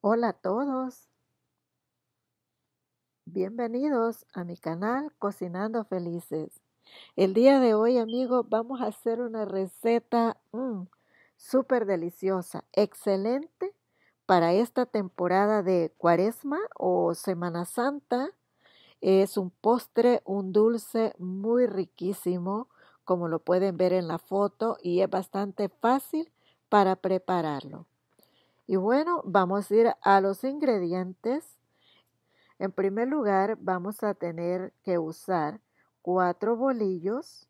Hola a todos. Bienvenidos a mi canal Cocinando Felices. El día de hoy, amigos, vamos a hacer una receta mm, súper deliciosa, excelente para esta temporada de Cuaresma o Semana Santa. Es un postre, un dulce muy riquísimo, como lo pueden ver en la foto, y es bastante fácil para prepararlo. Y bueno, vamos a ir a los ingredientes. En primer lugar, vamos a tener que usar cuatro bolillos.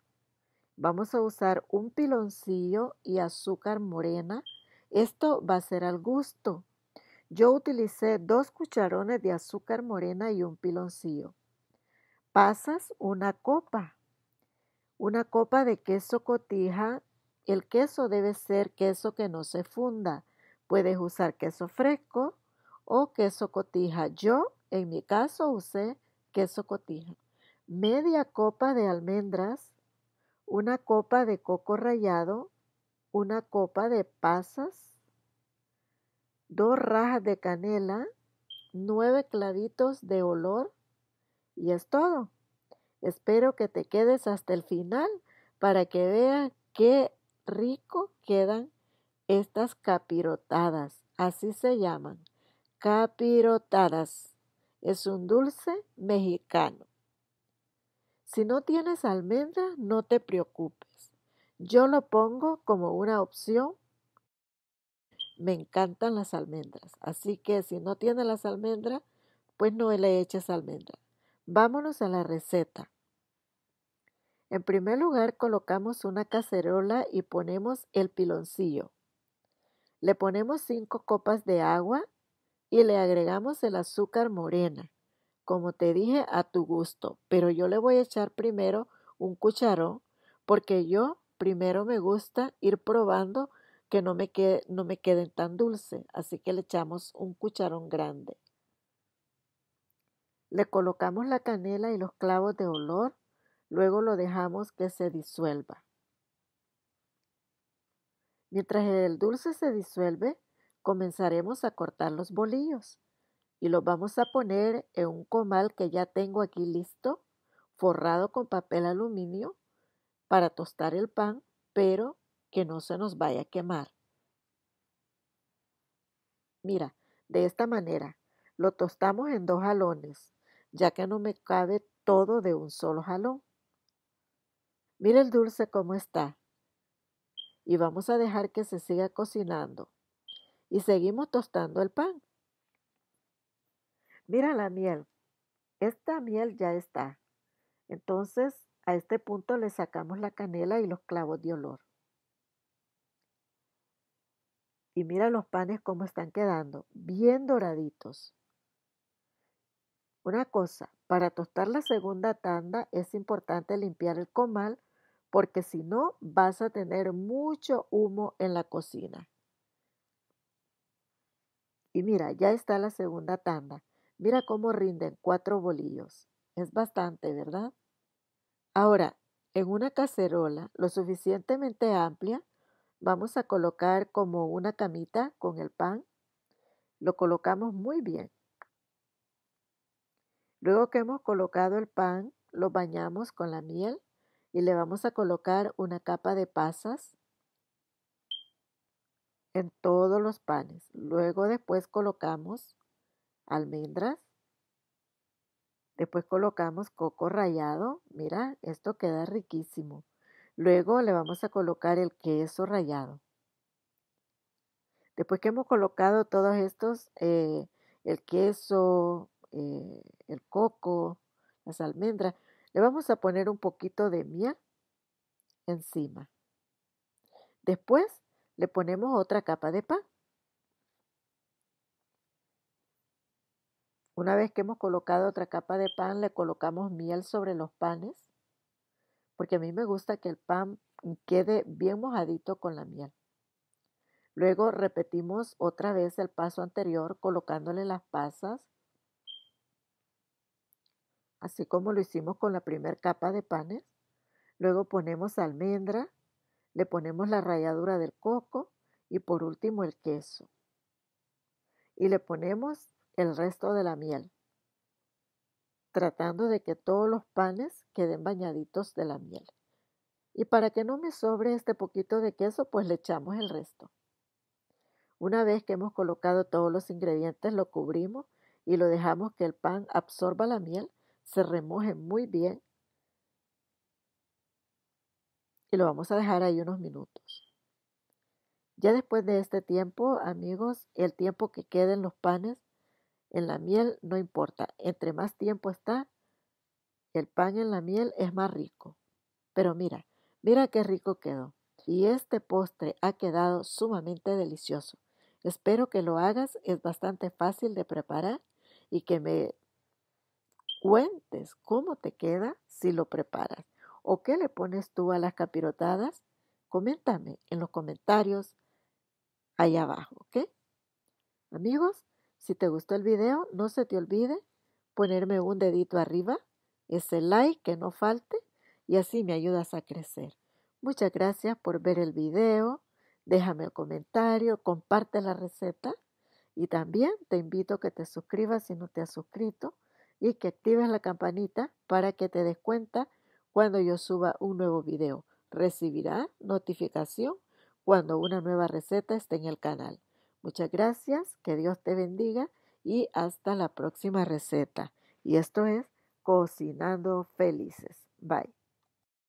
Vamos a usar un piloncillo y azúcar morena. Esto va a ser al gusto. Yo utilicé dos cucharones de azúcar morena y un piloncillo. Pasas una copa, una copa de queso cotija. El queso debe ser queso que no se funda. Puedes usar queso fresco o queso cotija. Yo, en mi caso, usé queso cotija. Media copa de almendras, una copa de coco rallado, una copa de pasas, dos rajas de canela, nueve clavitos de olor y es todo. Espero que te quedes hasta el final para que veas qué rico quedan estas capirotadas, así se llaman, capirotadas, es un dulce mexicano. Si no tienes almendras, no te preocupes. Yo lo pongo como una opción. Me encantan las almendras, así que si no tienes las almendras, pues no le eches almendras. Vámonos a la receta. En primer lugar colocamos una cacerola y ponemos el piloncillo. Le ponemos cinco copas de agua y le agregamos el azúcar morena, como te dije, a tu gusto. Pero yo le voy a echar primero un cucharón porque yo primero me gusta ir probando que no me, no me queden tan dulce. Así que le echamos un cucharón grande. Le colocamos la canela y los clavos de olor, luego lo dejamos que se disuelva. Mientras el dulce se disuelve, comenzaremos a cortar los bolillos y los vamos a poner en un comal que ya tengo aquí listo, forrado con papel aluminio para tostar el pan, pero que no se nos vaya a quemar. Mira, de esta manera, lo tostamos en dos jalones, ya que no me cabe todo de un solo jalón. Mira el dulce cómo está, y vamos a dejar que se siga cocinando. Y seguimos tostando el pan. Mira la miel. Esta miel ya está. Entonces, a este punto le sacamos la canela y los clavos de olor. Y mira los panes cómo están quedando, bien doraditos. Una cosa, para tostar la segunda tanda es importante limpiar el comal porque si no vas a tener mucho humo en la cocina. Y mira, ya está la segunda tanda. Mira cómo rinden cuatro bolillos. Es bastante, ¿verdad? Ahora, en una cacerola lo suficientemente amplia, vamos a colocar como una camita con el pan. Lo colocamos muy bien. Luego que hemos colocado el pan, lo bañamos con la miel y le vamos a colocar una capa de pasas en todos los panes. Luego después colocamos almendras. Después colocamos coco rallado. Mira, esto queda riquísimo. Luego le vamos a colocar el queso rallado. Después que hemos colocado todos estos, eh, el queso, eh, el coco, las almendras, le vamos a poner un poquito de miel encima. Después le ponemos otra capa de pan. Una vez que hemos colocado otra capa de pan, le colocamos miel sobre los panes, porque a mí me gusta que el pan quede bien mojadito con la miel. Luego repetimos otra vez el paso anterior colocándole las pasas así como lo hicimos con la primera capa de panes. Luego ponemos almendra, le ponemos la ralladura del coco y por último el queso. Y le ponemos el resto de la miel, tratando de que todos los panes queden bañaditos de la miel. Y para que no me sobre este poquito de queso, pues le echamos el resto. Una vez que hemos colocado todos los ingredientes, lo cubrimos y lo dejamos que el pan absorba la miel se remoje muy bien y lo vamos a dejar ahí unos minutos. Ya después de este tiempo, amigos, el tiempo que queden los panes, en la miel, no importa. Entre más tiempo está, el pan en la miel es más rico. Pero mira, mira qué rico quedó. Y este postre ha quedado sumamente delicioso. Espero que lo hagas, es bastante fácil de preparar y que me cuentes cómo te queda si lo preparas o qué le pones tú a las capirotadas, coméntame en los comentarios ahí abajo, ¿ok? Amigos, si te gustó el video, no se te olvide ponerme un dedito arriba, ese like que no falte y así me ayudas a crecer. Muchas gracias por ver el video, déjame un comentario, comparte la receta y también te invito a que te suscribas si no te has suscrito y que actives la campanita para que te des cuenta cuando yo suba un nuevo video. Recibirá notificación cuando una nueva receta esté en el canal. Muchas gracias, que Dios te bendiga y hasta la próxima receta. Y esto es Cocinando Felices. Bye.